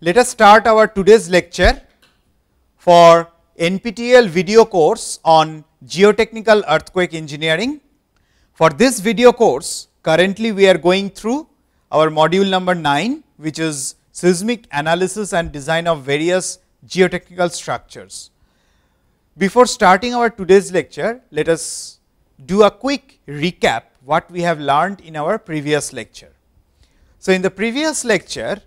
Let us start our today's lecture for NPTEL video course on geotechnical earthquake engineering. For this video course, currently we are going through our module number 9, which is seismic analysis and design of various geotechnical structures. Before starting our today's lecture, let us do a quick recap what we have learned in our previous lecture. So, in the previous lecture,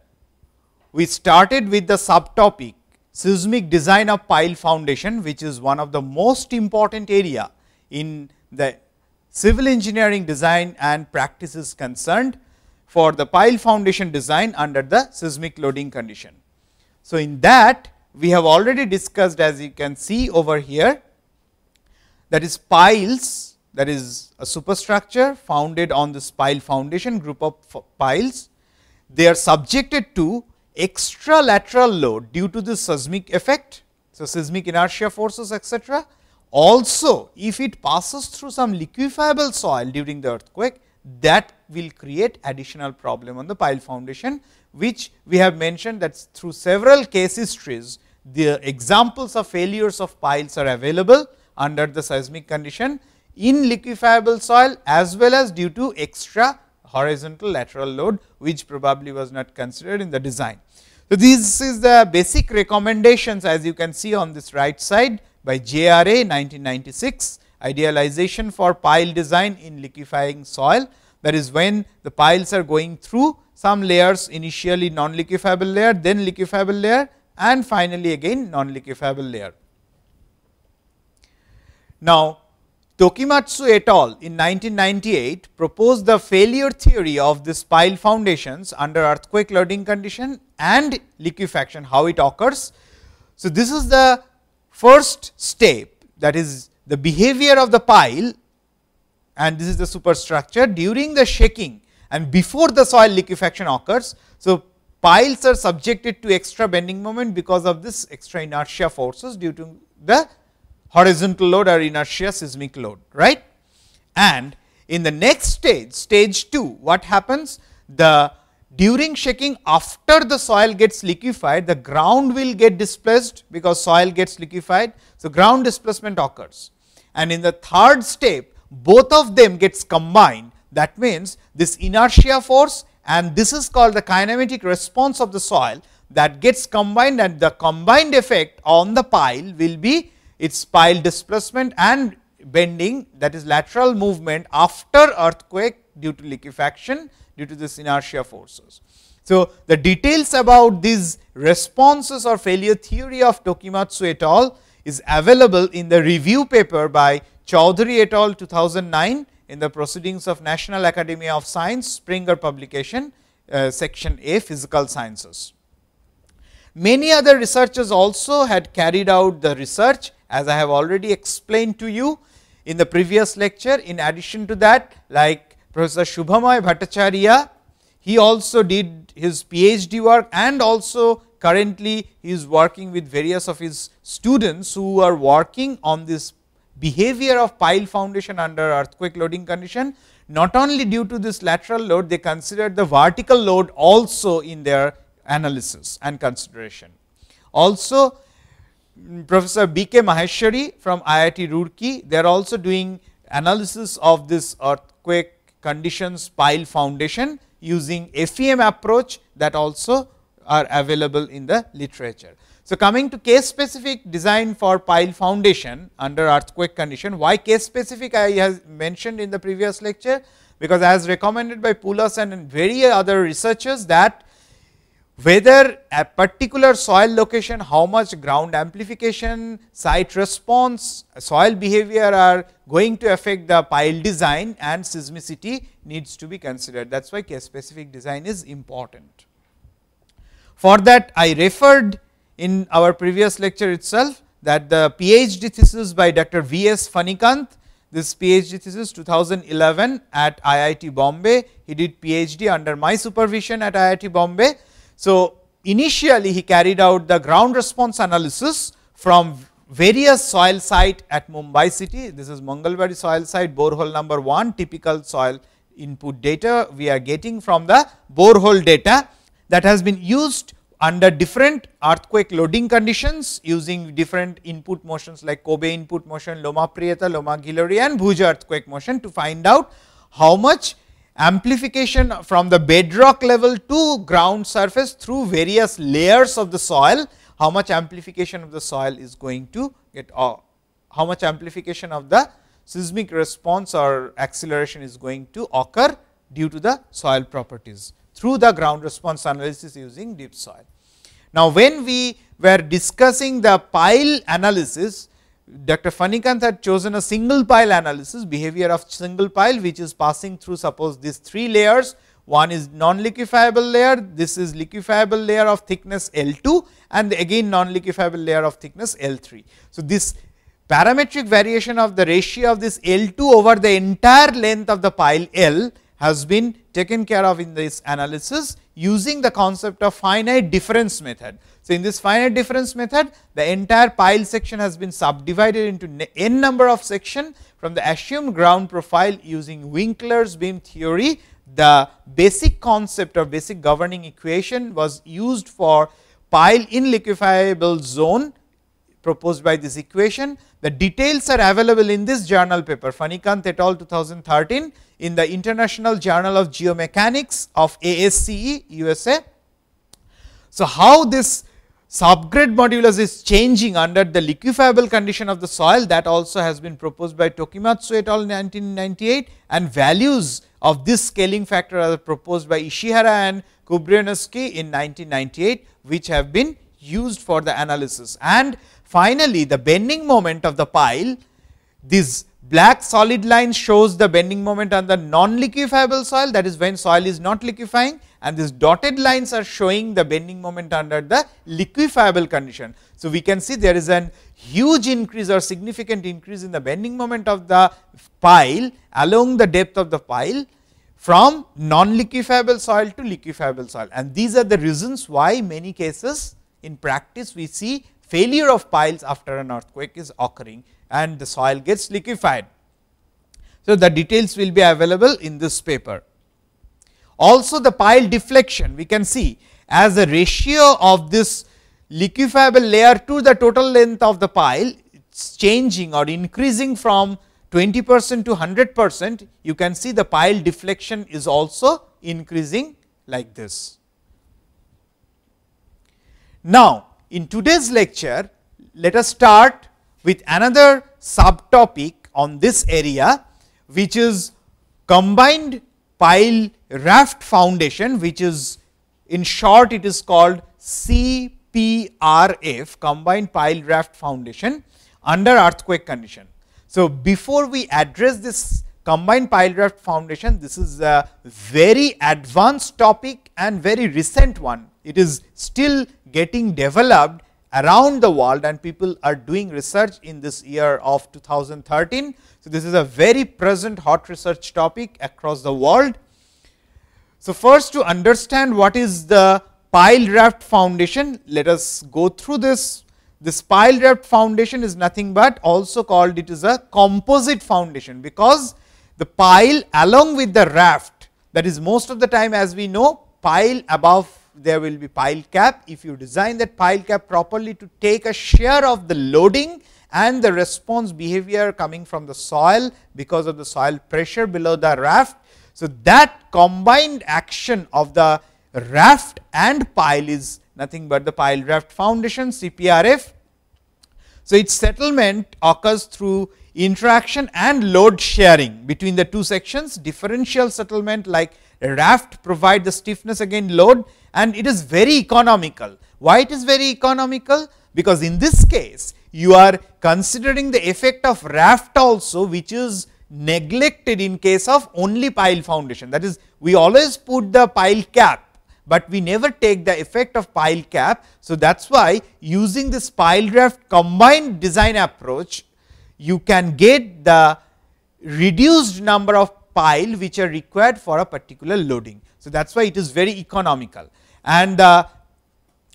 we started with the subtopic seismic design of pile foundation which is one of the most important area in the civil engineering design and practices concerned for the pile foundation design under the seismic loading condition. So, in that we have already discussed as you can see over here that is piles that is a superstructure founded on this pile foundation group of piles. They are subjected to extralateral load due to the seismic effect, so seismic inertia forces etc. Also, if it passes through some liquefiable soil during the earthquake, that will create additional problem on the pile foundation, which we have mentioned that through several case histories, the examples of failures of piles are available under the seismic condition in liquefiable soil as well as due to extra horizontal lateral load which probably was not considered in the design. So, this is the basic recommendations as you can see on this right side by JRA 1996 idealization for pile design in liquefying soil that is when the piles are going through some layers initially non liquefiable layer then liquefiable layer and finally again non liquefiable layer. Now, Tokimatsu et al. in 1998 proposed the failure theory of the pile foundations under earthquake loading condition and liquefaction, how it occurs. So, this is the first step that is the behavior of the pile and this is the superstructure during the shaking and before the soil liquefaction occurs. So, piles are subjected to extra bending moment because of this extra inertia forces due to the horizontal load or inertia seismic load, right. And in the next stage, stage 2, what happens? The during shaking after the soil gets liquefied, the ground will get displaced because soil gets liquefied. So, ground displacement occurs. And in the third step, both of them gets combined. That means, this inertia force and this is called the kinematic response of the soil that gets combined and the combined effect on the pile will be its pile displacement and bending that is lateral movement after earthquake due to liquefaction due to this inertia forces. So, the details about these responses or failure theory of Tokimatsu et al is available in the review paper by Chaudhary et al 2009 in the proceedings of National Academy of Science Springer publication uh, section A physical sciences. Many other researchers also had carried out the research as I have already explained to you in the previous lecture. In addition to that, like Professor Shubhamay Bhattacharya, he also did his PhD work and also currently he is working with various of his students who are working on this behavior of pile foundation under earthquake loading condition. Not only due to this lateral load, they considered the vertical load also in their analysis and consideration. Also, Professor B.K. Maheshwari from IIT Roorkee. They are also doing analysis of this earthquake conditions pile foundation using FEM approach that also are available in the literature. So, coming to case specific design for pile foundation under earthquake condition, why case specific I have mentioned in the previous lecture because as recommended by Poulos and various other researchers that whether a particular soil location, how much ground amplification, site response, soil behavior are going to affect the pile design and seismicity needs to be considered. That is why case specific design is important. For that I referred in our previous lecture itself that the PhD thesis by Dr. V. S. Fanikant this PhD thesis 2011 at IIT Bombay. He did PhD under my supervision at IIT Bombay so, initially he carried out the ground response analysis from various soil site at Mumbai city. This is Mangalwadi soil site borehole number 1 typical soil input data we are getting from the borehole data that has been used under different earthquake loading conditions using different input motions like Kobe input motion, Loma Prieta, Loma Guillory and Bhuja earthquake motion to find out how much amplification from the bedrock level to ground surface through various layers of the soil, how much amplification of the soil is going to get or uh, how much amplification of the seismic response or acceleration is going to occur due to the soil properties through the ground response analysis using deep soil. Now, when we were discussing the pile analysis, Dr. Fanikant had chosen a single pile analysis behavior of single pile which is passing through suppose these three layers one is non-liquefiable layer, this is liquefiable layer of thickness L2 and again non-liquefiable layer of thickness L3. So, this parametric variation of the ratio of this L2 over the entire length of the pile L has been taken care of in this analysis using the concept of finite difference method. So, in this finite difference method, the entire pile section has been subdivided into n number of section from the assumed ground profile using Winkler's beam theory. The basic concept or basic governing equation was used for pile in liquefiable zone proposed by this equation. The details are available in this journal paper Fanikant et al 2013 in the International Journal of Geomechanics of ASCE USA. So, how this subgrade modulus is changing under the liquefiable condition of the soil that also has been proposed by Tokimatsu et al in 1998 and values of this scaling factor are proposed by Ishihara and Kubrianovsky in 1998 which have been used for the analysis and Finally, the bending moment of the pile, this black solid line shows the bending moment on the non-liquefiable soil that is when soil is not liquefying and these dotted lines are showing the bending moment under the liquefiable condition. So, we can see there is an huge increase or significant increase in the bending moment of the pile along the depth of the pile from non-liquefiable soil to liquefiable soil and these are the reasons why many cases in practice we see failure of piles after an earthquake is occurring and the soil gets liquefied. So, the details will be available in this paper. Also the pile deflection we can see as a ratio of this liquefiable layer to the total length of the pile it's changing or increasing from 20 percent to 100 percent you can see the pile deflection is also increasing like this. Now, in today's lecture, let us start with another subtopic on this area which is combined pile raft foundation which is in short it is called CPRF combined pile raft foundation under earthquake condition. So, before we address this combined pile raft foundation this is a very advanced topic and very recent one it is still getting developed around the world and people are doing research in this year of 2013. So, this is a very present hot research topic across the world. So, first to understand what is the pile raft foundation, let us go through this. This pile raft foundation is nothing but also called it is a composite foundation, because the pile along with the raft that is most of the time as we know pile above there will be pile cap. If you design that pile cap properly to take a share of the loading and the response behavior coming from the soil because of the soil pressure below the raft. So, that combined action of the raft and pile is nothing but the pile raft foundation CPRF. So, its settlement occurs through interaction and load sharing between the two sections differential settlement like raft provide the stiffness against load and it is very economical. Why it is very economical? Because in this case you are considering the effect of raft also which is neglected in case of only pile foundation that is we always put the pile cap but we never take the effect of pile cap. So, that is why using this pile raft combined design approach you can get the reduced number of pile which are required for a particular loading. So, that is why it is very economical. And uh,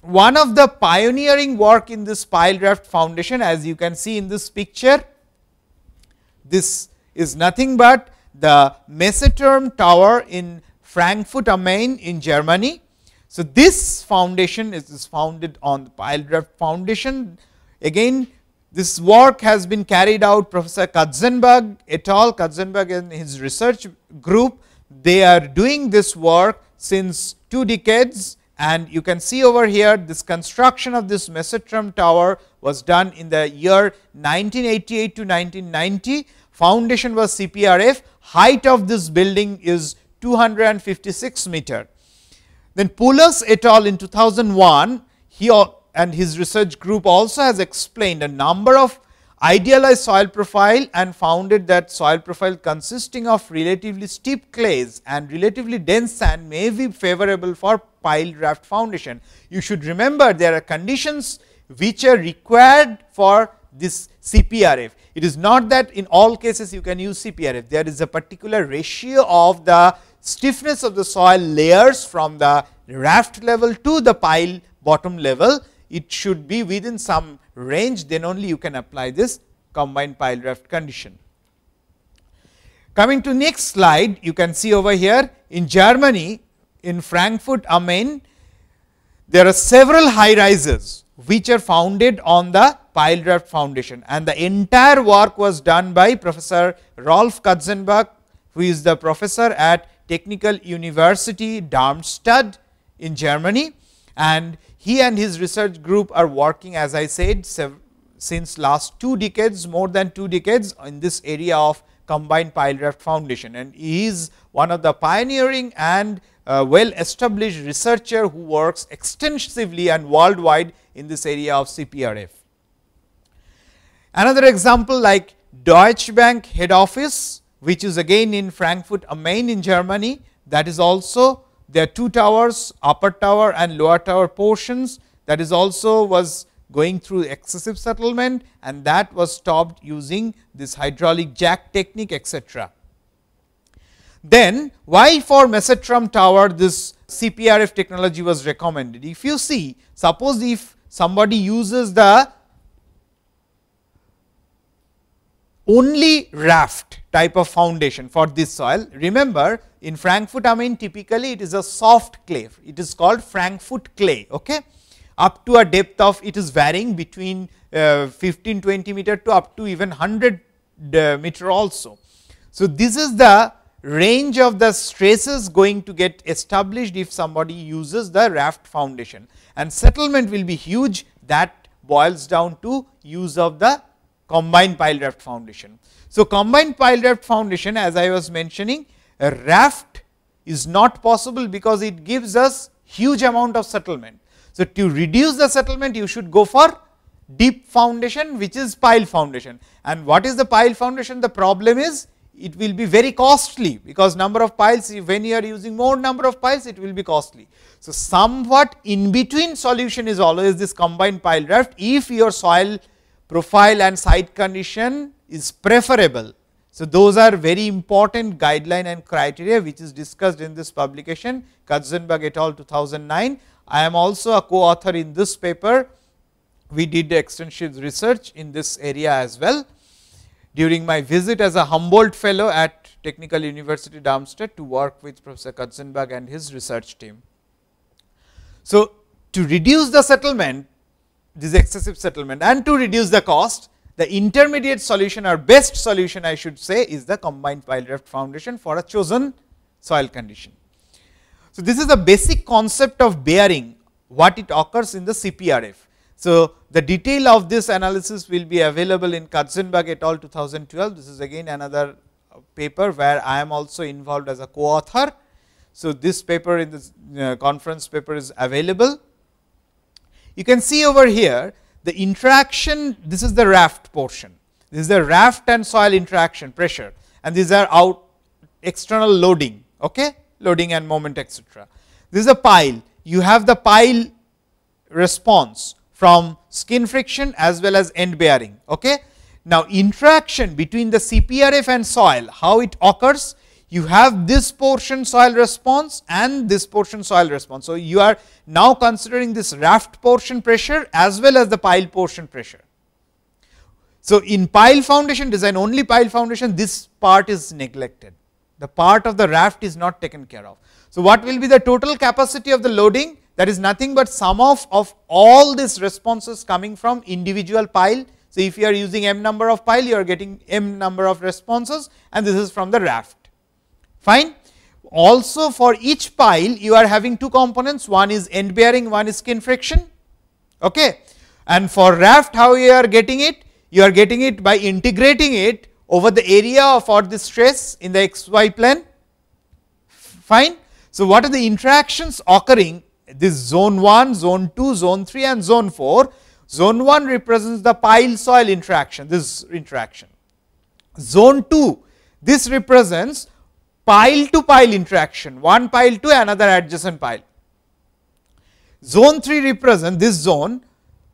one of the pioneering work in this Piledraft Foundation, as you can see in this picture, this is nothing but the Messeturm Tower in Frankfurt am Main in Germany. So, this foundation is, is founded on the Piledraft Foundation. Again, this work has been carried out Professor Katzenberg et al. Katzenberg and his research group, they are doing this work since two decades and you can see over here this construction of this mesotrum tower was done in the year 1988 to 1990. Foundation was CPRF, height of this building is 256 meter. Then Poulos et al in 2001, he and his research group also has explained a number of idealized soil profile and founded that soil profile consisting of relatively steep clays and relatively dense sand may be favorable for pile draft foundation. You should remember there are conditions which are required for this CPRF. It is not that in all cases you can use CPRF, there is a particular ratio of the stiffness of the soil layers from the raft level to the pile bottom level. It should be within some range then only you can apply this combined pile raft condition. Coming to next slide you can see over here in Germany in Frankfurt am Main there are several high rises which are founded on the pile raft foundation and the entire work was done by professor Rolf Katzenbach who is the professor at Technical University Darmstadt in Germany and he and his research group are working as I said since last two decades more than two decades in this area of combined pile raft foundation and he is one of the pioneering and uh, well established researcher who works extensively and worldwide in this area of CPRF. Another example like Deutsche Bank head office which is again in Frankfurt am Main in Germany that is also there are two towers, upper tower and lower tower portions that is also was going through excessive settlement and that was stopped using this hydraulic jack technique etc. Then why for mesotrum tower this CPRF technology was recommended? If you see suppose if somebody uses the only raft type of foundation for this soil. Remember in Frankfurt mean, typically it is a soft clay, it is called Frankfurt clay okay? up to a depth of it is varying between uh, 15 20 meter to up to even 100 uh, meter also. So, this is the range of the stresses going to get established if somebody uses the raft foundation and settlement will be huge that boils down to use of the combined pile raft foundation. So, combined pile raft foundation as I was mentioning a raft is not possible because it gives us huge amount of settlement. So, to reduce the settlement you should go for deep foundation which is pile foundation and what is the pile foundation the problem is it will be very costly because number of piles when you are using more number of piles it will be costly. So, somewhat in between solution is always this combined pile raft if your soil profile and site condition is preferable. So, those are very important guideline and criteria which is discussed in this publication Katzenberg et al 2009. I am also a co-author in this paper. We did extensive research in this area as well. During my visit as a Humboldt fellow at Technical University Darmstadt to work with Professor Katzenberg and his research team. So, to reduce the settlement this excessive settlement and to reduce the cost the intermediate solution or best solution I should say is the combined pile drift foundation for a chosen soil condition. So, this is the basic concept of bearing what it occurs in the CPRF. So, the detail of this analysis will be available in Katzenberg et al 2012. This is again another uh, paper where I am also involved as a co-author. So, this paper in this uh, conference paper is available you can see over here the interaction, this is the raft portion, this is the raft and soil interaction pressure and these are out external loading, okay? loading and moment etc. This is a pile, you have the pile response from skin friction as well as end bearing. Okay? Now, interaction between the CPRF and soil, how it occurs? you have this portion soil response and this portion soil response. So, you are now considering this raft portion pressure as well as the pile portion pressure. So, in pile foundation design only pile foundation this part is neglected, the part of the raft is not taken care of. So, what will be the total capacity of the loading that is nothing but sum of, of all these responses coming from individual pile. So, if you are using m number of pile you are getting m number of responses and this is from the raft fine. Also for each pile you are having two components one is end bearing one is skin friction okay. and for raft how you are getting it you are getting it by integrating it over the area of or the stress in the xy plane fine. So, what are the interactions occurring this zone 1, zone 2, zone 3 and zone 4. Zone 1 represents the pile soil interaction, this interaction. Zone 2, this represents pile to pile interaction, one pile to another adjacent pile. Zone 3 represents this zone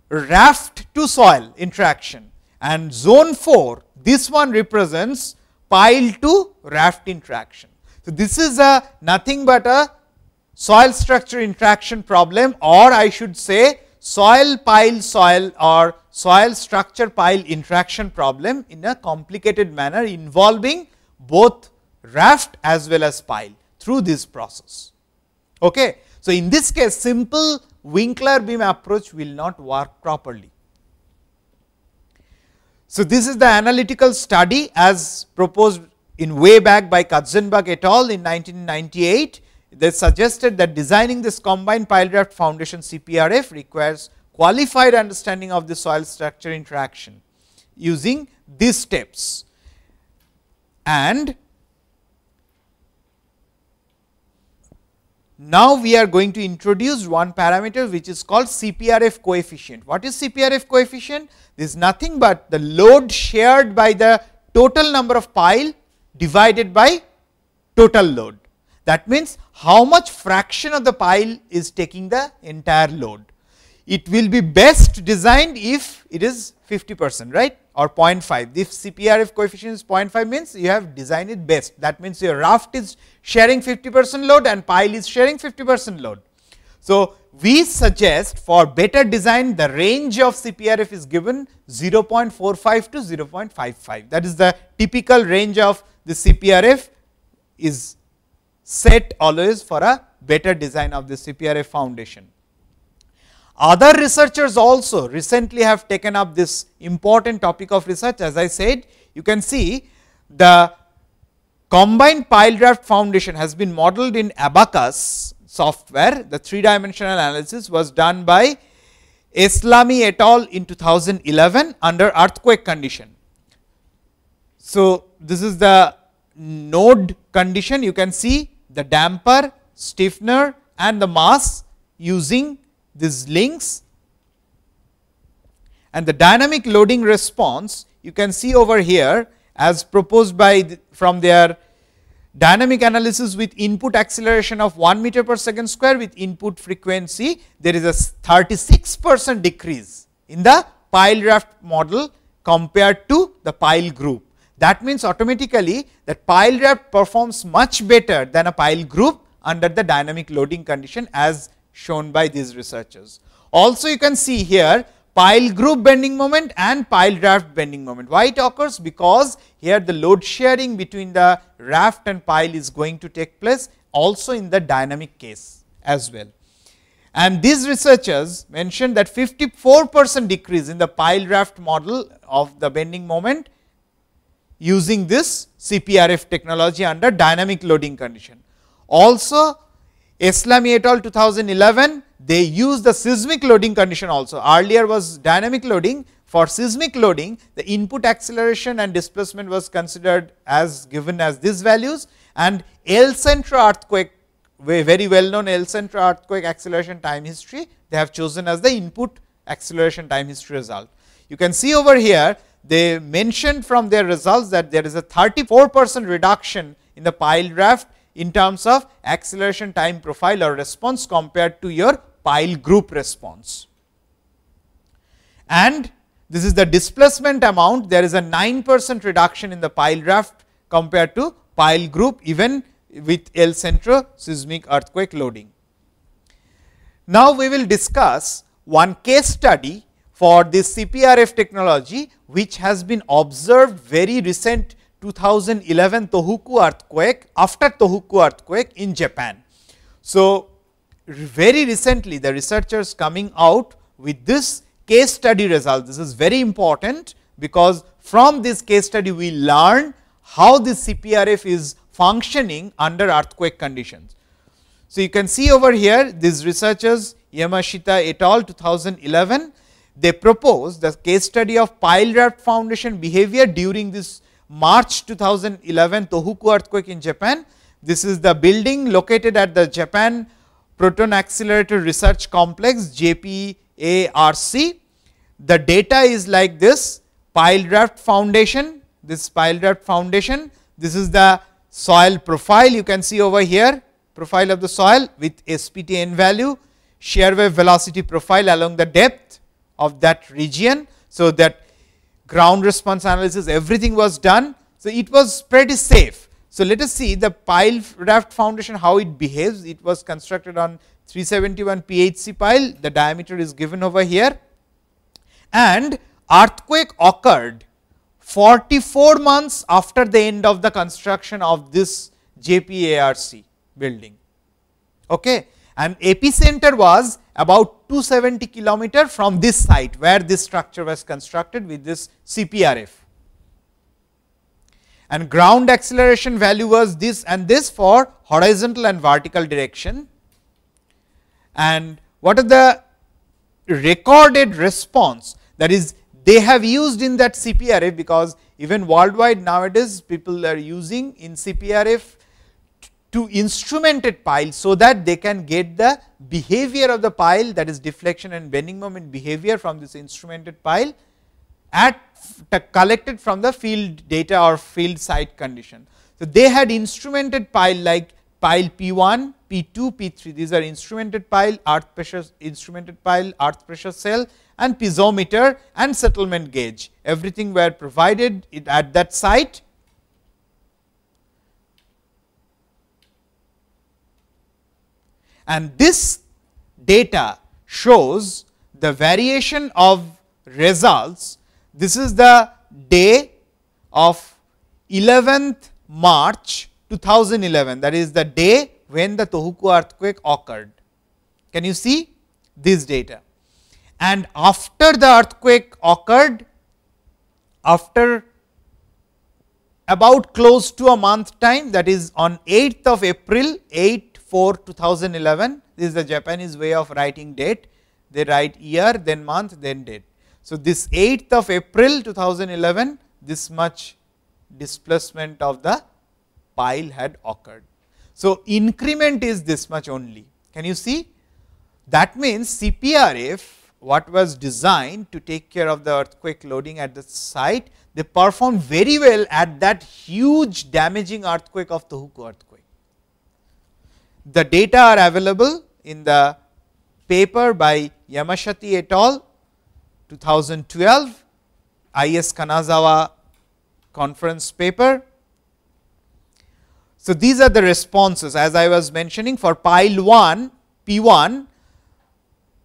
raft to soil interaction and zone 4 this one represents pile to raft interaction. So, this is a nothing but a soil structure interaction problem or I should say soil pile soil or soil structure pile interaction problem in a complicated manner involving both raft as well as pile through this process. Okay. So, in this case simple Winkler beam approach will not work properly. So, this is the analytical study as proposed in way back by Katzenbach et al. in 1998. They suggested that designing this combined pile raft foundation CPRF requires qualified understanding of the soil structure interaction using these steps and Now we are going to introduce one parameter which is called CPRF coefficient. What is CPRF coefficient? This is nothing but the load shared by the total number of pile divided by total load. That means, how much fraction of the pile is taking the entire load it will be best designed if it is 50 percent right or 0.5. If CPRF coefficient is 0.5 means you have designed it best that means your raft is sharing 50 percent load and pile is sharing 50 percent load. So, we suggest for better design the range of CPRF is given 0.45 to 0.55 that is the typical range of the CPRF is set always for a better design of the CPRF foundation. Other researchers also recently have taken up this important topic of research as I said you can see the combined pile draft foundation has been modeled in abacus software the three dimensional analysis was done by Islami et al in 2011 under earthquake condition. So, this is the node condition you can see the damper, stiffener and the mass using these links and the dynamic loading response you can see over here as proposed by the, from their dynamic analysis with input acceleration of 1 meter per second square with input frequency there is a 36 percent decrease in the pile raft model compared to the pile group. That means automatically that pile raft performs much better than a pile group under the dynamic loading condition as shown by these researchers. Also you can see here pile group bending moment and pile raft bending moment. Why it occurs? Because here the load sharing between the raft and pile is going to take place also in the dynamic case as well. And these researchers mentioned that 54 percent decrease in the pile raft model of the bending moment using this CPRF technology under dynamic loading condition. Also Islami et al 2011, they used the seismic loading condition also. Earlier was dynamic loading. For seismic loading, the input acceleration and displacement was considered as given as these values and El Centro earthquake, very well known El Centro earthquake acceleration time history, they have chosen as the input acceleration time history result. You can see over here, they mentioned from their results that there is a 34 percent reduction in the pile draft in terms of acceleration time profile or response compared to your pile group response. And this is the displacement amount, there is a 9 percent reduction in the pile draft compared to pile group even with El Centro seismic earthquake loading. Now, we will discuss one case study for this CPRF technology which has been observed very recent 2011 Tohoku earthquake after Tohoku earthquake in Japan. So, very recently the researchers coming out with this case study result. This is very important because from this case study we learn how this CPRF is functioning under earthquake conditions. So, you can see over here these researchers Yamashita et al 2011 they propose the case study of pile raft foundation behavior during this March 2011 Tohoku earthquake in Japan. This is the building located at the Japan Proton Accelerator Research Complex JPARC. The data is like this pile draft Foundation, this pile draft Foundation, this is the soil profile you can see over here profile of the soil with SPTN value, shear wave velocity profile along the depth of that region. So, that ground response analysis, everything was done. So it was pretty safe. So let us see the pile raft foundation, how it behaves. It was constructed on 371 PHC pile, the diameter is given over here and earthquake occurred 44 months after the end of the construction of this JPARC building. Okay. And epicenter was about 270 kilometer from this site where this structure was constructed with this CPRF. And ground acceleration value was this and this for horizontal and vertical direction. And what are the recorded response that is they have used in that CPRF because even worldwide nowadays people are using in CPRF to instrumented pile so that they can get the behavior of the pile that is deflection and bending moment behavior from this instrumented pile at collected from the field data or field site condition. So, they had instrumented pile like pile P1, P2, P3 these are instrumented pile, earth pressure instrumented pile, earth pressure cell and piezometer and settlement gauge everything were provided at that site And this data shows the variation of results. This is the day of 11th March 2011, that is the day when the Tohoku earthquake occurred. Can you see this data? And after the earthquake occurred, after about close to a month time, that is on 8th of April, 8 4 2011 this is the Japanese way of writing date they write year then month then date. So, this 8th of April 2011 this much displacement of the pile had occurred. So, increment is this much only can you see that means CPRF what was designed to take care of the earthquake loading at the site they performed very well at that huge damaging earthquake of Tohoku earthquake the data are available in the paper by Yamashati et al. 2012 IS Kanazawa conference paper. So, these are the responses as I was mentioning for pile 1 P 1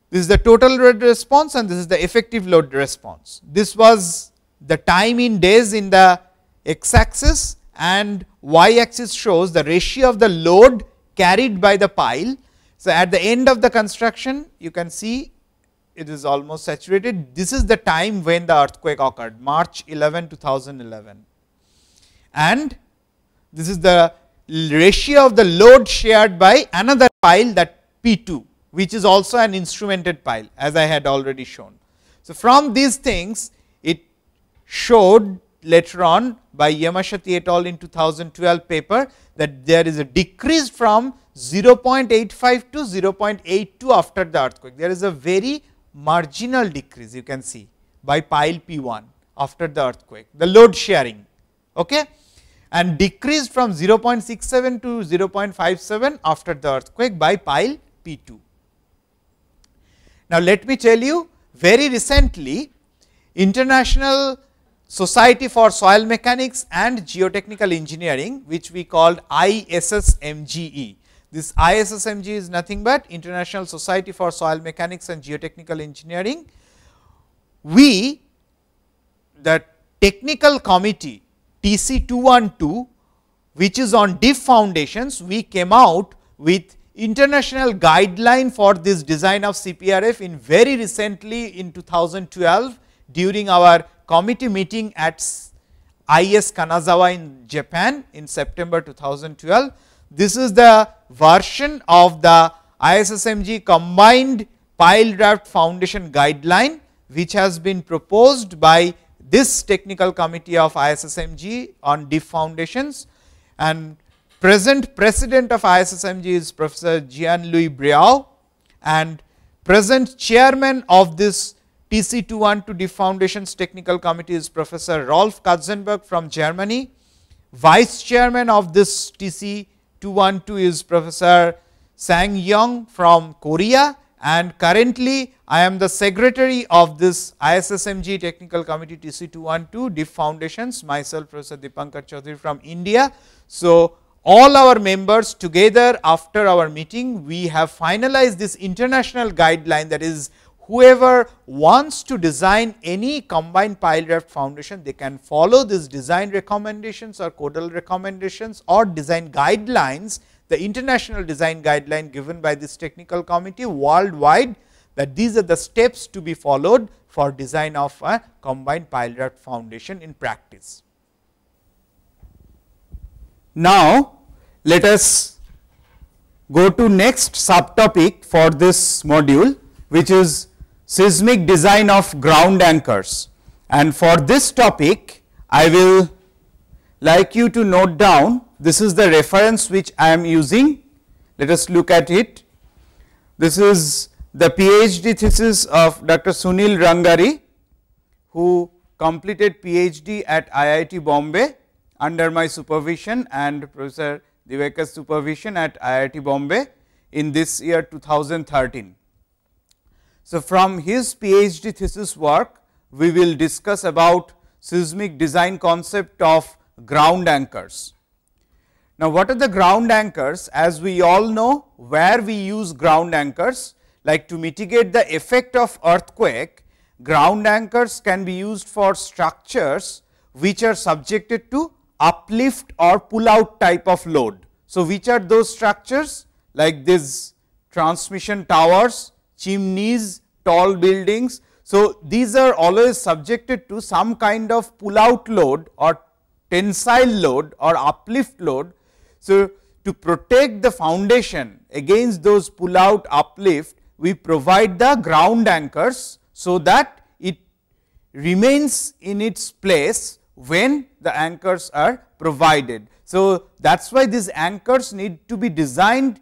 this is the total load response and this is the effective load response. This was the time in days in the x axis and y axis shows the ratio of the load carried by the pile. So, at the end of the construction you can see it is almost saturated. This is the time when the earthquake occurred March 11, 2011 and this is the ratio of the load shared by another pile that P2 which is also an instrumented pile as I had already shown. So, from these things it showed later on by Yamashati et al in 2012 paper that there is a decrease from 0.85 to 0.82 after the earthquake. There is a very marginal decrease you can see by pile P1 after the earthquake, the load sharing okay? and decreased from 0.67 to 0.57 after the earthquake by pile P2. Now, let me tell you very recently international Society for Soil Mechanics and Geotechnical Engineering, which we called ISSMGE. This ISSMGE is nothing but International Society for Soil Mechanics and Geotechnical Engineering. We, the technical committee TC 212, which is on diff foundations, we came out with international guideline for this design of CPRF in very recently in 2012 during our committee meeting at IS Kanazawa in Japan in September 2012. This is the version of the ISSMG combined pile draft foundation guideline which has been proposed by this technical committee of ISSMG on deep foundations and present president of ISSMG is Professor jean louis Briau and present chairman of this TC212D Foundation's technical committee is Professor Rolf Katzenberg from Germany. Vice chairman of this TC212 is Professor Sang Young from Korea and currently I am the secretary of this ISSMG technical committee TC212 DIF foundations myself Professor Dipankar Chaudhary from India. So, all our members together after our meeting we have finalized this international guideline that is whoever wants to design any combined pile raft foundation, they can follow these design recommendations or codal recommendations or design guidelines, the international design guideline given by this technical committee worldwide that these are the steps to be followed for design of a combined pile raft foundation in practice. Now, let us go to next subtopic for this module which is seismic design of ground anchors. And for this topic, I will like you to note down, this is the reference which I am using. Let us look at it. This is the PhD thesis of Dr. Sunil Rangari, who completed PhD at IIT Bombay under my supervision and Professor Diveka's supervision at IIT Bombay in this year 2013. So, from his PhD thesis work, we will discuss about seismic design concept of ground anchors. Now, what are the ground anchors? As we all know, where we use ground anchors, like to mitigate the effect of earthquake, ground anchors can be used for structures which are subjected to uplift or pull out type of load. So, which are those structures? Like these transmission towers, chimneys, tall buildings. So, these are always subjected to some kind of pull out load or tensile load or uplift load. So, to protect the foundation against those pull out uplift, we provide the ground anchors. So, that it remains in its place when the anchors are provided. So, that is why these anchors need to be designed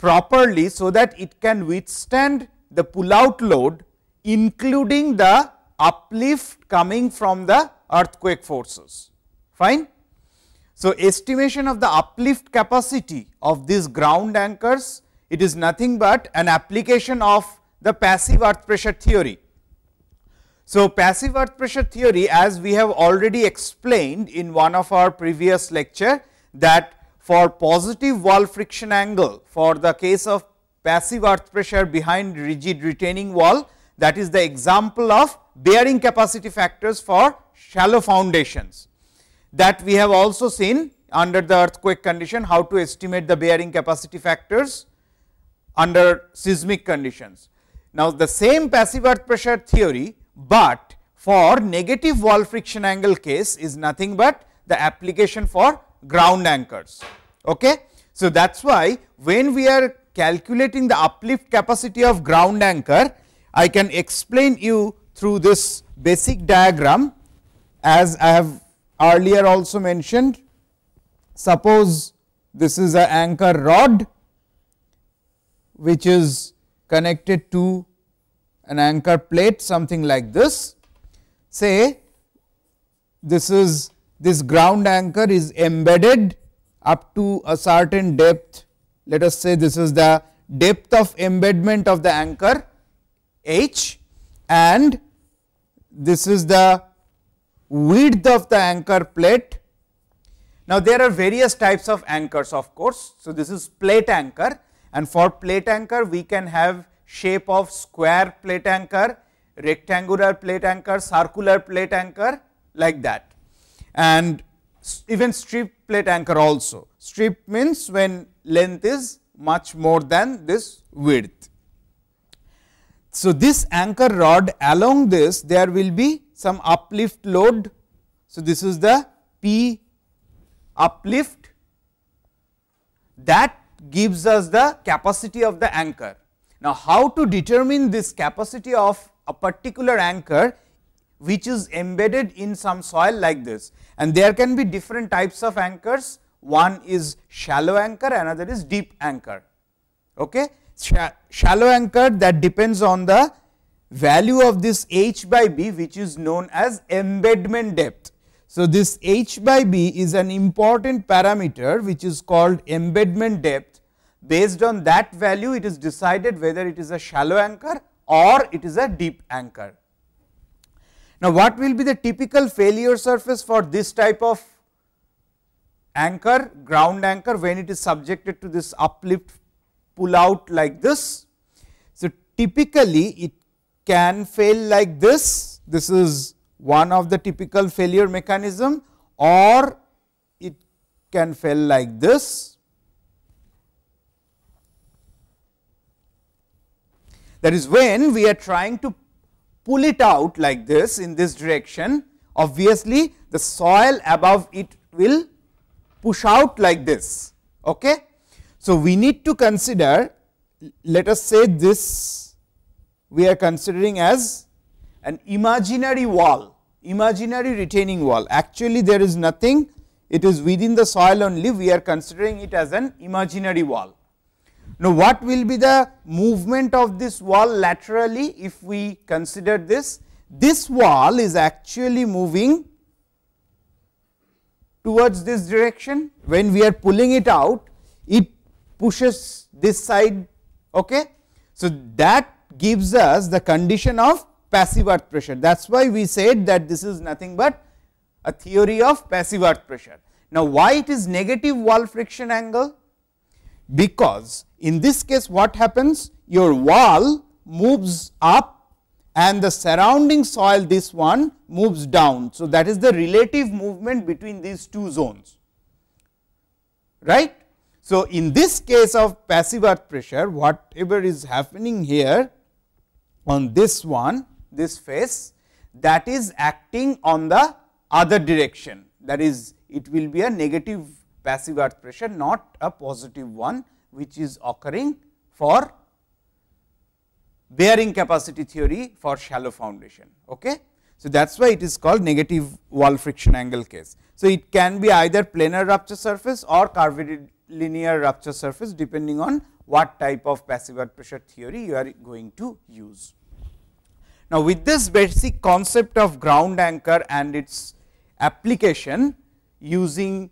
properly so that it can withstand the pull out load including the uplift coming from the earthquake forces. Fine. So, estimation of the uplift capacity of these ground anchors, it is nothing but an application of the passive earth pressure theory. So, passive earth pressure theory as we have already explained in one of our previous lecture that for positive wall friction angle for the case of passive earth pressure behind rigid retaining wall that is the example of bearing capacity factors for shallow foundations that we have also seen under the earthquake condition how to estimate the bearing capacity factors under seismic conditions. Now, the same passive earth pressure theory, but for negative wall friction angle case is nothing but the application for ground anchors. Okay? So, that is why when we are calculating the uplift capacity of ground anchor, I can explain you through this basic diagram as I have earlier also mentioned. Suppose this is an anchor rod which is connected to an anchor plate something like this. Say this is this ground anchor is embedded up to a certain depth. Let us say this is the depth of embedment of the anchor h and this is the width of the anchor plate. Now, there are various types of anchors of course. So, this is plate anchor and for plate anchor we can have shape of square plate anchor, rectangular plate anchor, circular plate anchor like that and even strip plate anchor also. Strip means when length is much more than this width. So, this anchor rod along this there will be some uplift load. So, this is the P uplift that gives us the capacity of the anchor. Now, how to determine this capacity of a particular anchor which is embedded in some soil like this? and there can be different types of anchors. One is shallow anchor, another is deep anchor. Okay? shallow anchor that depends on the value of this h by b which is known as embedment depth. So, this h by b is an important parameter which is called embedment depth. Based on that value it is decided whether it is a shallow anchor or it is a deep anchor. Now, what will be the typical failure surface for this type of anchor, ground anchor when it is subjected to this uplift pull out like this? So, typically it can fail like this, this is one of the typical failure mechanism or it can fail like this. That is when we are trying to pull it out like this in this direction, obviously the soil above it will push out like this. Okay? So, we need to consider let us say this we are considering as an imaginary wall, imaginary retaining wall. Actually, there is nothing, it is within the soil only, we are considering it as an imaginary wall. Now, what will be the movement of this wall laterally if we consider this? This wall is actually moving towards this direction. When we are pulling it out, it pushes this side. Okay? So, that gives us the condition of passive earth pressure. That is why we said that this is nothing but a theory of passive earth pressure. Now, why it is negative wall friction angle? Because in this case what happens? Your wall moves up and the surrounding soil this one moves down. So, that is the relative movement between these two zones right. So, in this case of passive earth pressure whatever is happening here on this one this face that is acting on the other direction that is it will be a negative passive earth pressure not a positive one which is occurring for bearing capacity theory for shallow foundation. Okay? So, that is why it is called negative wall friction angle case. So, it can be either planar rupture surface or curvilinear rupture surface depending on what type of passive earth pressure theory you are going to use. Now, with this basic concept of ground anchor and its application using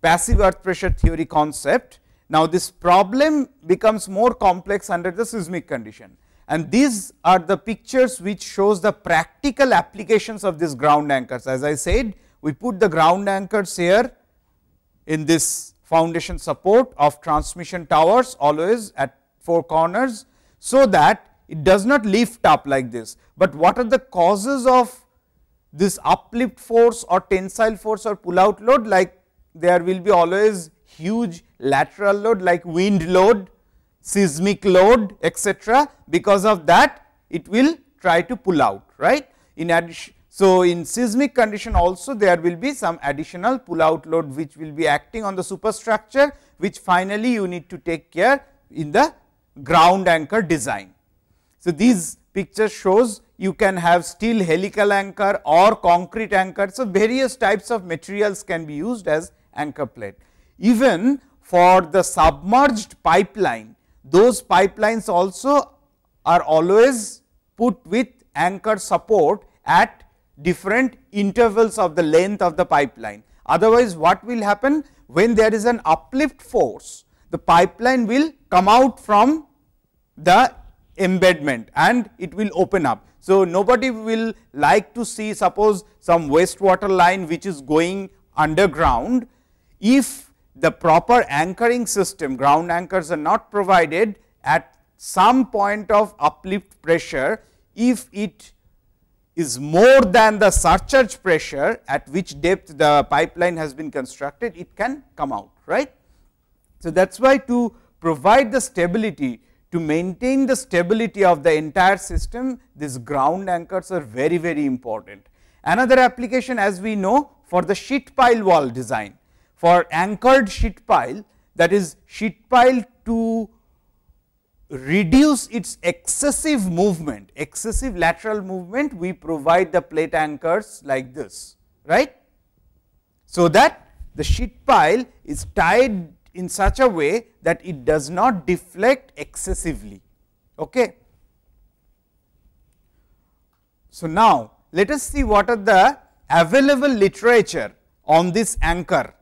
passive earth pressure theory concept, now, this problem becomes more complex under the seismic condition and these are the pictures which shows the practical applications of these ground anchors. As I said, we put the ground anchors here in this foundation support of transmission towers always at four corners, so that it does not lift up like this. But what are the causes of this uplift force or tensile force or pull out load like there will be always huge lateral load like wind load, seismic load etc. because of that it will try to pull out right. In addition, so in seismic condition also there will be some additional pull out load which will be acting on the superstructure which finally you need to take care in the ground anchor design. So these pictures shows you can have steel helical anchor or concrete anchor. So, various types of materials can be used as anchor plate. Even for the submerged pipeline, those pipelines also are always put with anchor support at different intervals of the length of the pipeline. Otherwise, what will happen when there is an uplift force, the pipeline will come out from the embedment and it will open up. So, nobody will like to see suppose some wastewater line which is going underground. If the proper anchoring system, ground anchors are not provided at some point of uplift pressure if it is more than the surcharge pressure at which depth the pipeline has been constructed, it can come out, right. So, that is why to provide the stability, to maintain the stability of the entire system, these ground anchors are very, very important. Another application as we know for the sheet pile wall design for anchored sheet pile that is sheet pile to reduce its excessive movement, excessive lateral movement, we provide the plate anchors like this, right. So, that the sheet pile is tied in such a way that it does not deflect excessively. Okay. So, now let us see what are the available literature on this anchor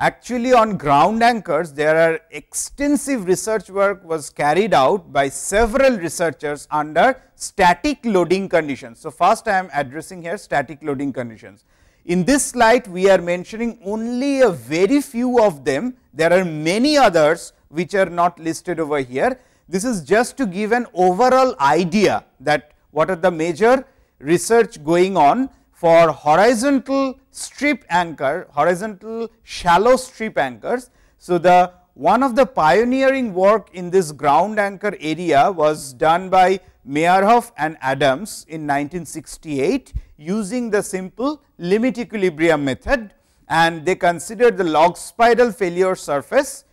Actually on ground anchors there are extensive research work was carried out by several researchers under static loading conditions. So, first I am addressing here static loading conditions. In this slide we are mentioning only a very few of them, there are many others which are not listed over here. This is just to give an overall idea that what are the major research going on for horizontal strip anchor, horizontal shallow strip anchors. So, the one of the pioneering work in this ground anchor area was done by Meyerhoff and Adams in 1968 using the simple limit equilibrium method and they considered the log spiral failure surface,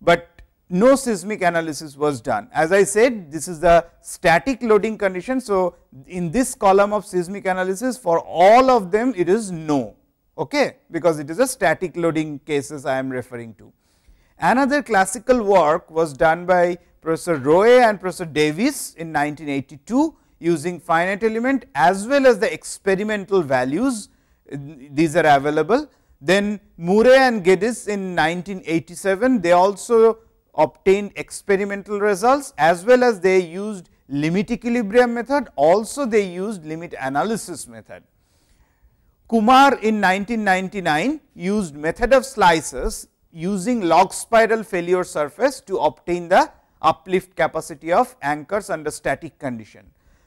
but no seismic analysis was done. As I said this is the static loading condition. So, in this column of seismic analysis for all of them it is no okay, because it is a static loading cases I am referring to. Another classical work was done by Professor Roe and Professor Davis in 1982 using finite element as well as the experimental values these are available. Then Murray and Geddes in 1987 they also obtained experimental results as well as they used limit equilibrium method, also they used limit analysis method. Kumar in 1999 used method of slices using log spiral failure surface to obtain the uplift capacity of anchors under static condition.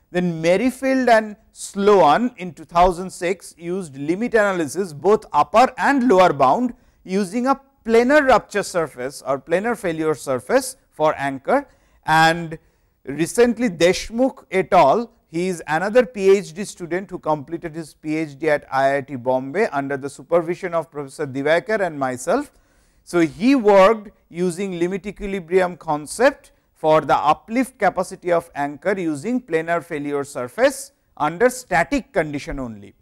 Then Merrifield and Sloan in 2006 used limit analysis both upper and lower bound using a planar rupture surface or planar failure surface for anchor and recently Deshmukh et al he is another PhD student who completed his PhD at IIT Bombay under the supervision of Professor Divakar and myself. So, he worked using limit equilibrium concept for the uplift capacity of anchor using planar failure surface under static condition only.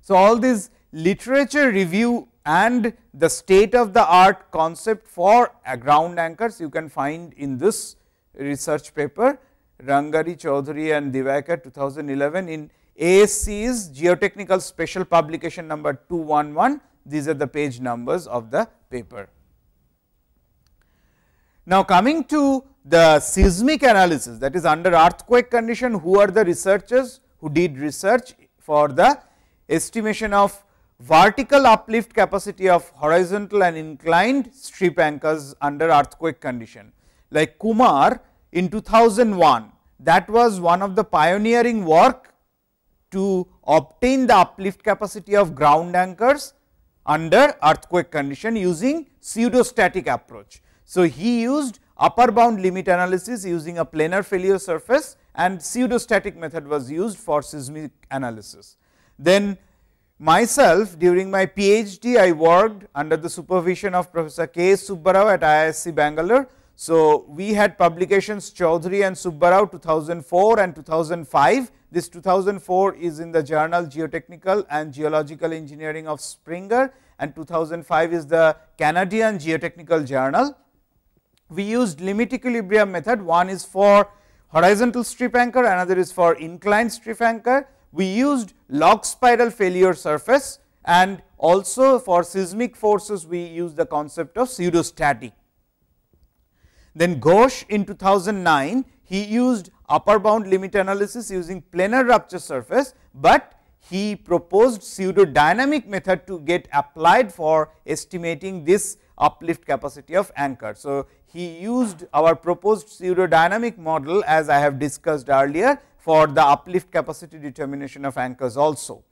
So, all these literature review and the state of the art concept for ground anchors you can find in this research paper Rangari Chaudhary and Divakar 2011 in ASC's geotechnical special publication number 211 these are the page numbers of the paper. Now coming to the seismic analysis that is under earthquake condition who are the researchers who did research for the estimation of vertical uplift capacity of horizontal and inclined strip anchors under earthquake condition. Like Kumar in 2001 that was one of the pioneering work to obtain the uplift capacity of ground anchors under earthquake condition using pseudostatic approach. So, he used upper bound limit analysis using a planar failure surface and pseudostatic method was used for seismic analysis. Then Myself, during my PhD, I worked under the supervision of Professor K. Subbarao at IISc Bangalore. So, we had publications Chaudhary and Subbarao 2004 and 2005. This 2004 is in the journal Geotechnical and Geological Engineering of Springer and 2005 is the Canadian Geotechnical Journal. We used limit equilibrium method, one is for horizontal strip anchor, another is for inclined strip anchor we used log spiral failure surface and also for seismic forces we use the concept of pseudostatic. Then Ghosh in 2009 he used upper bound limit analysis using planar rupture surface, but he proposed pseudo dynamic method to get applied for estimating this uplift capacity of anchor. So, he used our proposed pseudo dynamic model as I have discussed earlier for the uplift capacity determination of anchors also.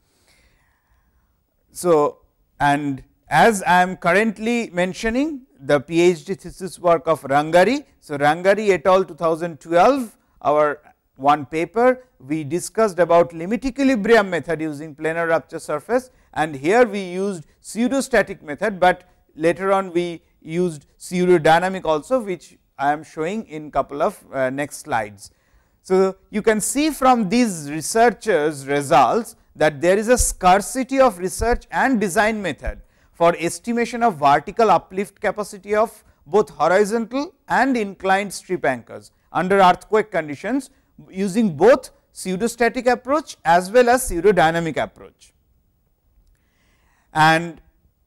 So, and as I am currently mentioning the PhD thesis work of Rangari. So, Rangari et al 2012 our one paper we discussed about limit equilibrium method using planar rupture surface and here we used pseudo-static method, but later on we used pseudo-dynamic also which I am showing in couple of uh, next slides. So, you can see from these researchers results that there is a scarcity of research and design method for estimation of vertical uplift capacity of both horizontal and inclined strip anchors under earthquake conditions using both pseudostatic approach as well as pseudodynamic approach. And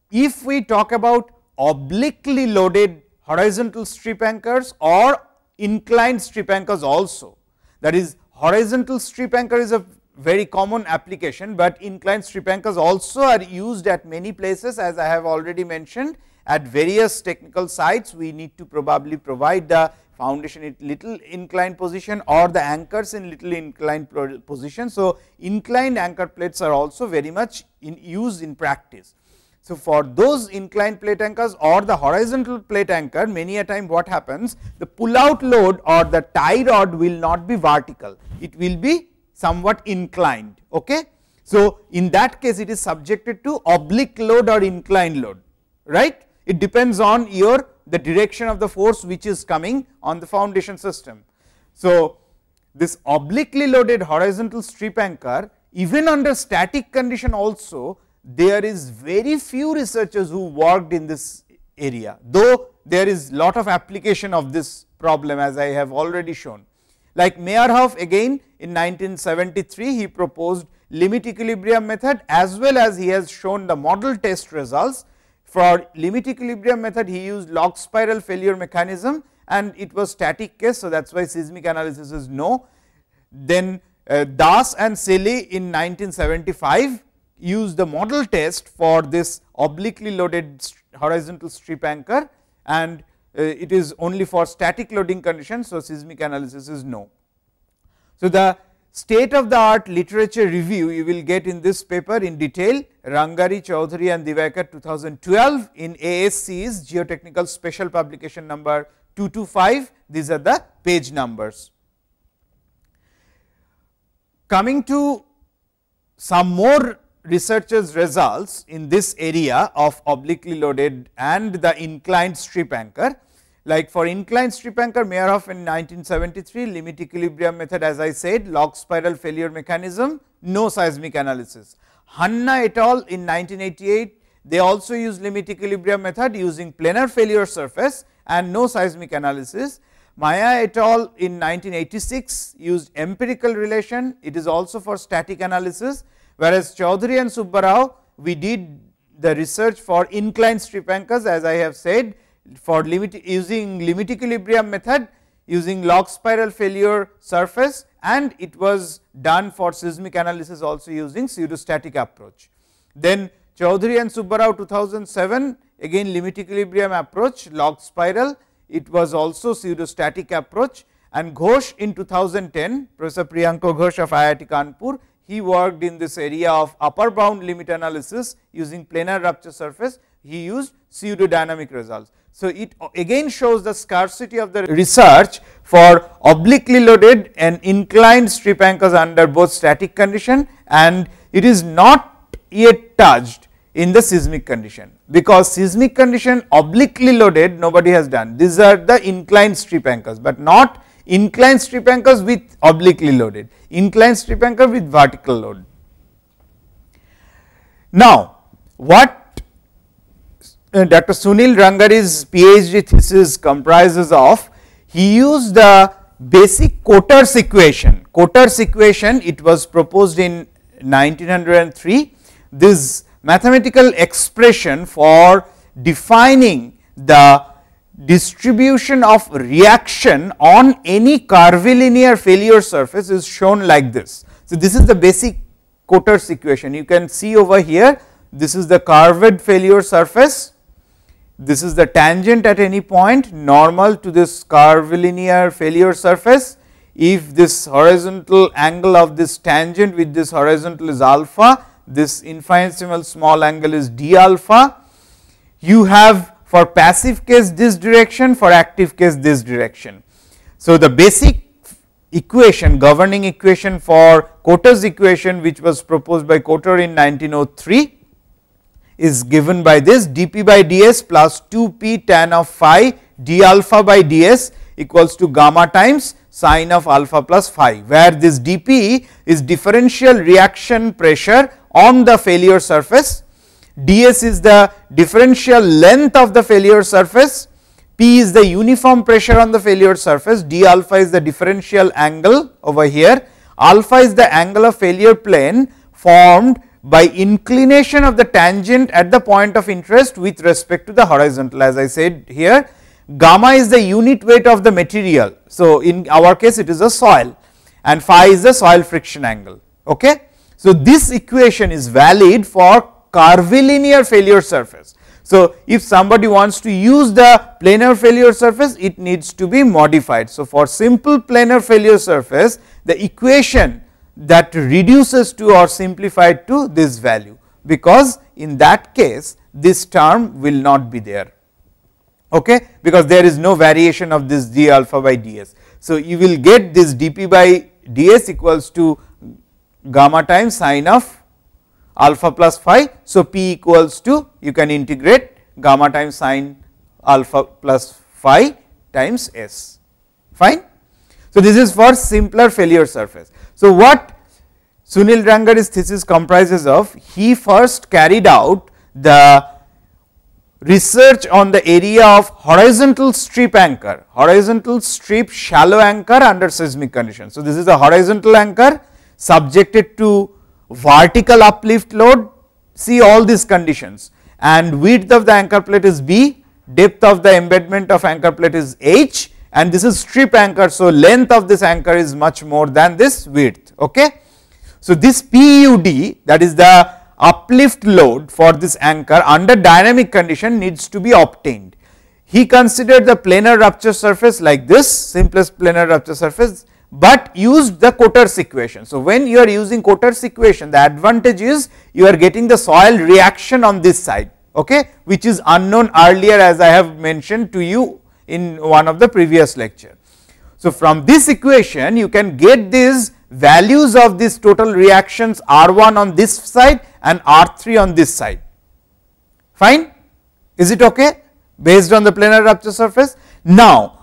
if we talk about obliquely loaded horizontal strip anchors or inclined strip anchors also, that is horizontal strip anchor is a very common application, but inclined strip anchors also are used at many places as I have already mentioned at various technical sites we need to probably provide the foundation in little inclined position or the anchors in little inclined position. So, inclined anchor plates are also very much in used in practice. So, for those inclined plate anchors or the horizontal plate anchor many a time what happens the pull out load or the tie rod will not be vertical it will be somewhat inclined. Okay? So, in that case it is subjected to oblique load or inclined load right it depends on your the direction of the force which is coming on the foundation system. So, this obliquely loaded horizontal strip anchor even under static condition also there is very few researchers who worked in this area, though there is lot of application of this problem as I have already shown. Like Meyerhoff again in 1973, he proposed limit equilibrium method as well as he has shown the model test results. For limit equilibrium method, he used log spiral failure mechanism and it was static case. So, that is why seismic analysis is no. Then uh, Das and Selle in 1975 use the model test for this obliquely loaded horizontal strip anchor and uh, it is only for static loading conditions. So, seismic analysis is no. So, the state of the art literature review you will get in this paper in detail Rangari, Chaudhary and Divakar 2012 in ASC's geotechnical special publication number 225 these are the page numbers. Coming to some more researchers results in this area of obliquely loaded and the inclined strip anchor. Like for inclined strip anchor Meyerhoff in 1973 limit equilibrium method as I said log spiral failure mechanism no seismic analysis. Hanna et al in 1988 they also use limit equilibrium method using planar failure surface and no seismic analysis. Maya et al in 1986 used empirical relation it is also for static analysis Whereas Chaudhary and Subbarao, we did the research for inclined strip anchors as I have said for limit using limit equilibrium method using log spiral failure surface and it was done for seismic analysis also using pseudostatic approach. Then Chaudhary and Subbarao 2007 again limit equilibrium approach log spiral it was also pseudostatic approach and Ghosh in 2010 Professor Priyanko Ghosh of IIT Kanpur he worked in this area of upper bound limit analysis using planar rupture surface, he used pseudodynamic results. So, it again shows the scarcity of the research for obliquely loaded and inclined strip anchors under both static condition and it is not yet touched in the seismic condition because seismic condition obliquely loaded nobody has done these are the inclined strip anchors but not inclined strip anchors with obliquely loaded, inclined strip anchor with vertical load. Now what uh, Dr. Sunil Rangari's PhD thesis comprises of, he used the basic Cotter's equation. Cotter's equation it was proposed in 1903, this mathematical expression for defining the distribution of reaction on any curvilinear failure surface is shown like this. So, this is the basic Cotters equation you can see over here this is the curved failure surface this is the tangent at any point normal to this curvilinear failure surface if this horizontal angle of this tangent with this horizontal is alpha this infinitesimal small angle is d alpha you have for passive case this direction for active case this direction. So, the basic equation governing equation for Cotter's equation which was proposed by Cotter in 1903 is given by this dp by ds plus 2p tan of phi d alpha by ds equals to gamma times sine of alpha plus phi where this dp is differential reaction pressure on the failure surface ds is the differential length of the failure surface, p is the uniform pressure on the failure surface, d alpha is the differential angle over here, alpha is the angle of failure plane formed by inclination of the tangent at the point of interest with respect to the horizontal as I said here. Gamma is the unit weight of the material. So, in our case it is a soil and phi is the soil friction angle. Okay. So, this equation is valid for curvilinear failure surface. So, if somebody wants to use the planar failure surface it needs to be modified. So, for simple planar failure surface the equation that reduces to or simplified to this value because in that case this term will not be there okay because there is no variation of this d alpha by ds. So, you will get this dp by ds equals to gamma times sine of alpha plus phi. So, p equals to you can integrate gamma times sine alpha plus phi times s fine. So, this is for simpler failure surface. So, what Sunil Drangar's thesis comprises of he first carried out the research on the area of horizontal strip anchor, horizontal strip shallow anchor under seismic conditions. So, this is a horizontal anchor subjected to vertical uplift load see all these conditions and width of the anchor plate is B, depth of the embedment of anchor plate is H and this is strip anchor. So, length of this anchor is much more than this width. Okay. So, this PUD that is the uplift load for this anchor under dynamic condition needs to be obtained. He considered the planar rupture surface like this simplest planar rupture surface but use the Cotter's equation. So, when you are using Cotter's equation the advantage is you are getting the soil reaction on this side okay, which is unknown earlier as I have mentioned to you in one of the previous lecture. So, from this equation you can get these values of these total reactions R1 on this side and R3 on this side fine is it okay based on the planar rupture surface. Now,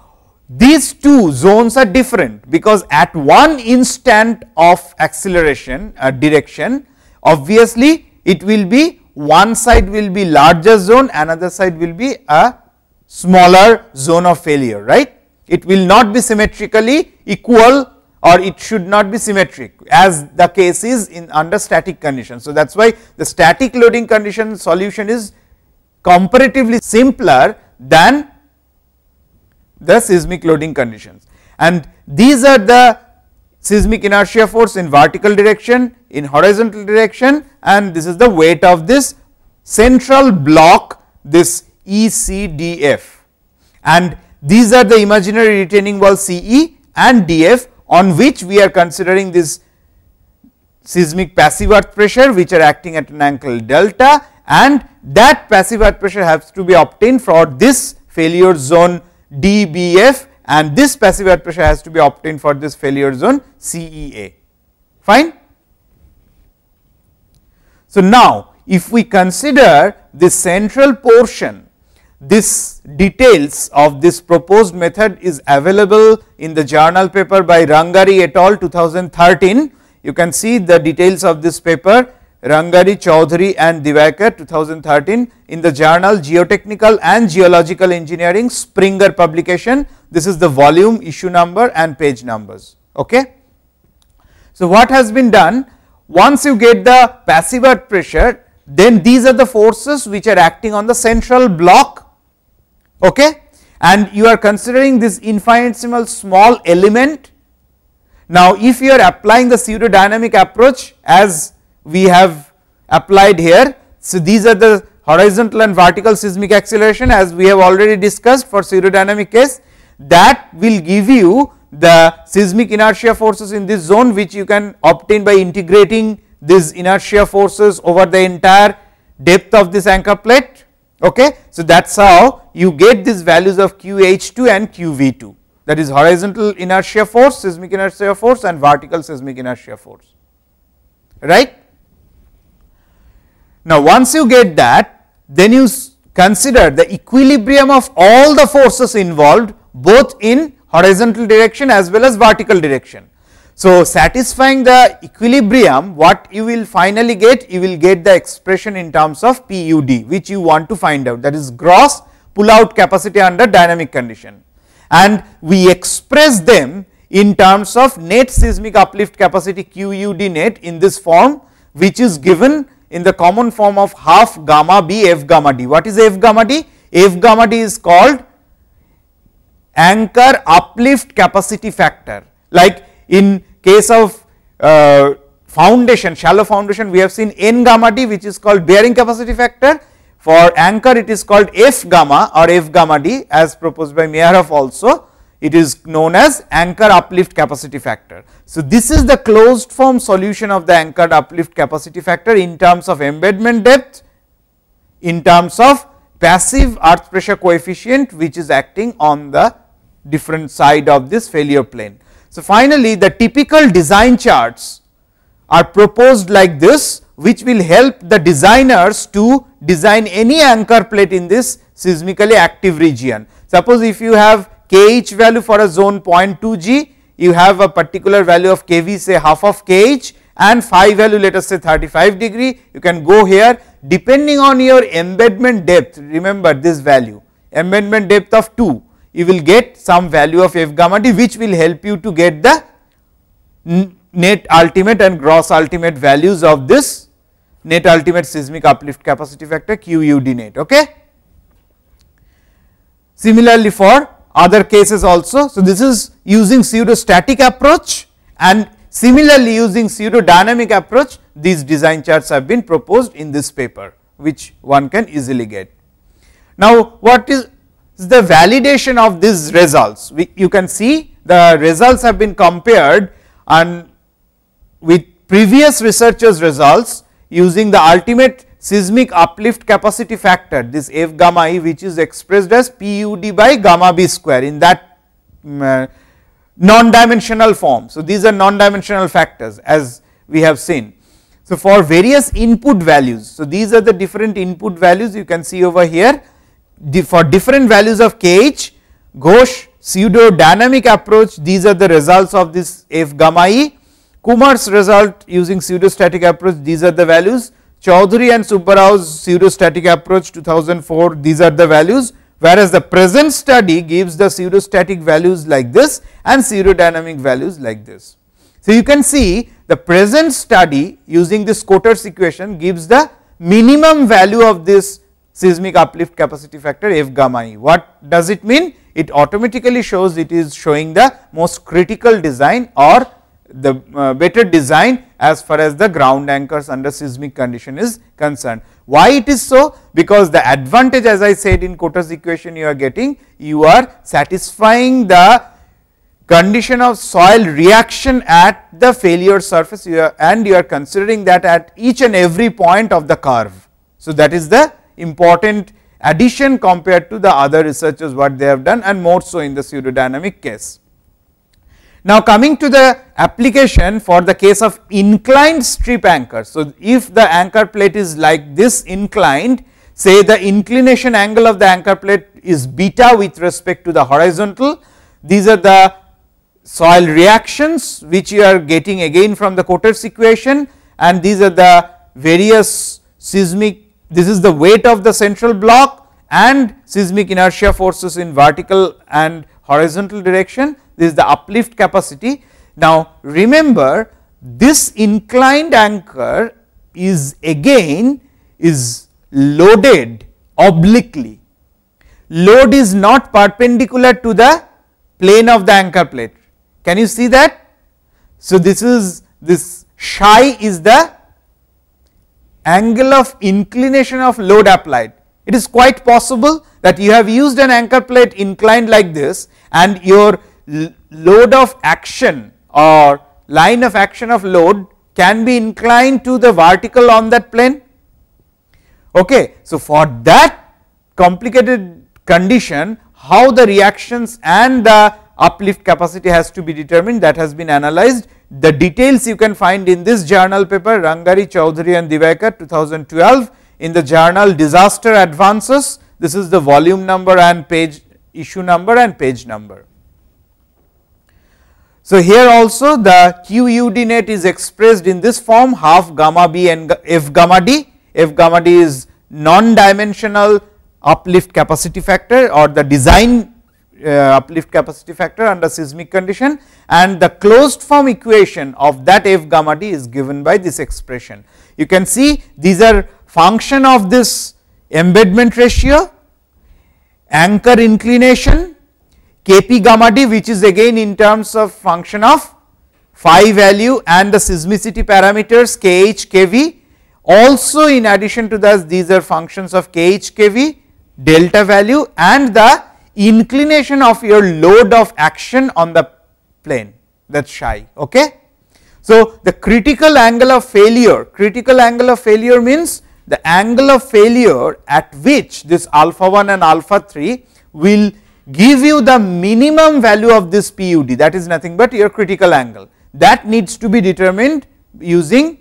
these two zones are different because at one instant of acceleration uh, direction obviously it will be one side will be larger zone another side will be a smaller zone of failure right it will not be symmetrically equal or it should not be symmetric as the case is in under static conditions. So, that is why the static loading condition solution is comparatively simpler than the seismic loading conditions and these are the seismic inertia force in vertical direction, in horizontal direction and this is the weight of this central block this ECDF and these are the imaginary retaining wall CE and DF on which we are considering this seismic passive earth pressure which are acting at an angle delta and that passive earth pressure has to be obtained for this failure zone DBF and this passive air pressure has to be obtained for this failure zone CEA fine. So now if we consider the central portion this details of this proposed method is available in the journal paper by Rangari et al 2013 you can see the details of this paper Rangari, Chaudhary and Divakar 2013 in the journal Geotechnical and Geological Engineering Springer publication. This is the volume, issue number and page numbers. Okay. So, what has been done? Once you get the passive earth pressure, then these are the forces which are acting on the central block. Okay. And you are considering this infinitesimal small element. Now, if you are applying the pseudodynamic approach as we have applied here. So these are the horizontal and vertical seismic acceleration as we have already discussed for dynamic case that will give you the seismic inertia forces in this zone which you can obtain by integrating these inertia forces over the entire depth of this anchor plate okay. So that is how you get these values of QH2 and QV2 that is horizontal inertia force, seismic inertia force and vertical seismic inertia force right. Now once you get that then you consider the equilibrium of all the forces involved both in horizontal direction as well as vertical direction. So satisfying the equilibrium what you will finally get you will get the expression in terms of PUD which you want to find out that is gross pull out capacity under dynamic condition and we express them in terms of net seismic uplift capacity QUD net in this form which is given in the common form of half gamma b f gamma d. What is f gamma d? f gamma d is called anchor uplift capacity factor like in case of uh, foundation shallow foundation we have seen n gamma d which is called bearing capacity factor for anchor it is called f gamma or f gamma d as proposed by Meyerhoff also it is known as anchor uplift capacity factor. So, this is the closed form solution of the anchored uplift capacity factor in terms of embedment depth, in terms of passive earth pressure coefficient which is acting on the different side of this failure plane. So, finally, the typical design charts are proposed like this which will help the designers to design any anchor plate in this seismically active region. Suppose if you have kh value for a zone 0.2g you have a particular value of kV say half of kh and phi value let us say 35 degree you can go here depending on your embedment depth remember this value embedment depth of 2 you will get some value of f gamma d which will help you to get the net ultimate and gross ultimate values of this net ultimate seismic uplift capacity factor QUD net okay. Similarly for other cases also. So, this is using static approach and similarly using dynamic approach these design charts have been proposed in this paper which one can easily get. Now, what is the validation of these results? We, you can see the results have been compared and with previous researchers results using the ultimate seismic uplift capacity factor this f gamma e which is expressed as PUD by gamma b square in that mm, um, uh, non dimensional form. So, these are non dimensional factors as we have seen. So, for various input values, so these are the different input values you can see over here for different values of KH Ghosh pseudo dynamic approach these are the results of this f gamma e Kumar's result using pseudo-static approach these are the values Chaudhary and Subbarau's pseudostatic approach 2004 these are the values whereas the present study gives the pseudostatic values like this and pseudodynamic values like this. So, you can see the present study using this Cotter's equation gives the minimum value of this seismic uplift capacity factor f gamma e. What does it mean? It automatically shows it is showing the most critical design or the uh, better design as far as the ground anchors under seismic condition is concerned. Why it is so? Because the advantage as I said in Cotter's equation you are getting, you are satisfying the condition of soil reaction at the failure surface you are, and you are considering that at each and every point of the curve. So, that is the important addition compared to the other researchers what they have done and more so in the pseudodynamic case. Now coming to the application for the case of inclined strip anchor. So if the anchor plate is like this inclined say the inclination angle of the anchor plate is beta with respect to the horizontal these are the soil reactions which you are getting again from the Cotters equation and these are the various seismic this is the weight of the central block and seismic inertia forces in vertical and horizontal direction this is the uplift capacity. Now remember this inclined anchor is again is loaded obliquely. Load is not perpendicular to the plane of the anchor plate. Can you see that? So, this is this psi is the angle of inclination of load applied. It is quite possible that you have used an anchor plate inclined like this and your load of action or line of action of load can be inclined to the vertical on that plane. Okay. So, for that complicated condition how the reactions and the uplift capacity has to be determined that has been analyzed. The details you can find in this journal paper Rangari, Chaudhary and Divakar 2012 in the journal Disaster Advances. This is the volume number and page issue number and page number. So, here also the QUD net is expressed in this form half gamma B and F gamma D, F gamma D is non dimensional uplift capacity factor or the design uh, uplift capacity factor under seismic condition and the closed form equation of that F gamma D is given by this expression. You can see these are function of this embedment ratio, anchor inclination Kp gamma d which is again in terms of function of phi value and the seismicity parameters Kh, Kv also in addition to this these are functions of Kh, Kv, delta value and the inclination of your load of action on the plane that is shy. okay. So, the critical angle of failure, critical angle of failure means the angle of failure at which this alpha 1 and alpha 3 will give you the minimum value of this PUD that is nothing but your critical angle that needs to be determined using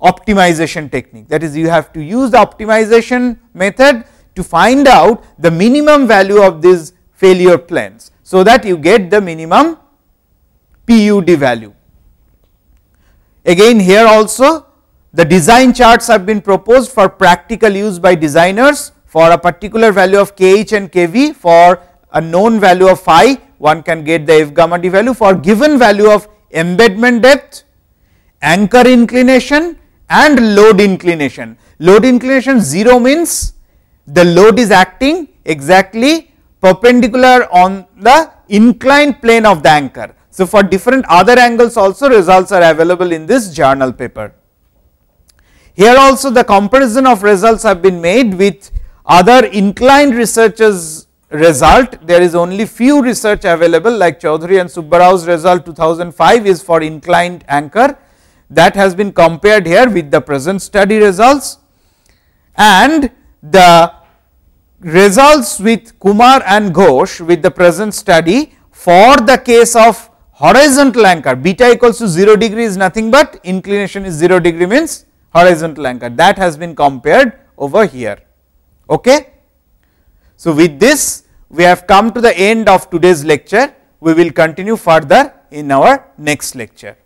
optimization technique that is you have to use the optimization method to find out the minimum value of these failure planes so that you get the minimum PUD value. Again here also the design charts have been proposed for practical use by designers for a particular value of kh and kv for a known value of phi one can get the f gamma d value for given value of embedment depth, anchor inclination and load inclination. Load inclination 0 means the load is acting exactly perpendicular on the inclined plane of the anchor. So, for different other angles also results are available in this journal paper. Here also the comparison of results have been made with other inclined researchers result there is only few research available like Chaudhary and Subbarao's result 2005 is for inclined anchor that has been compared here with the present study results and the results with Kumar and Ghosh with the present study for the case of horizontal anchor beta equals to 0 degree is nothing but inclination is 0 degree means horizontal anchor that has been compared over here. Okay? So, with this we have come to the end of today's lecture, we will continue further in our next lecture.